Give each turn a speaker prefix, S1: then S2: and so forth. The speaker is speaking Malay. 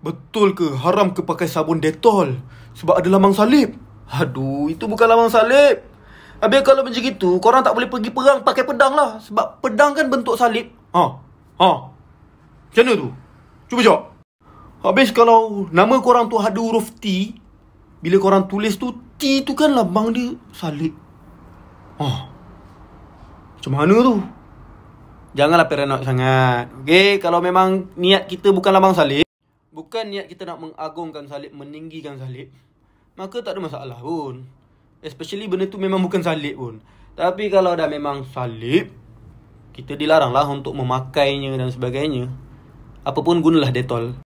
S1: Betul ke haram ke pakai sabun detol? Sebab ada lambang salib. Aduh, itu bukan lambang salib. Habis kalau macam itu, korang tak boleh pergi perang pakai pedang lah. Sebab pedang kan bentuk salib. Ha, ha. Macam mana tu? Cuba jawab. Habis kalau nama korang tu ada huruf T, bila korang tulis tu, T tu kan lambang dia salib. Ha. Macam mana tu? Janganlah paranoid sangat. Okay, kalau memang niat kita bukan lambang salib, bukan niat kita nak mengagungkan salib, meninggikan salib, maka tak ada masalah pun. Especially benda tu memang bukan salib pun. Tapi kalau dah memang salib, kita dilaranglah untuk memakainya dan sebagainya. Apapun gunalah detol.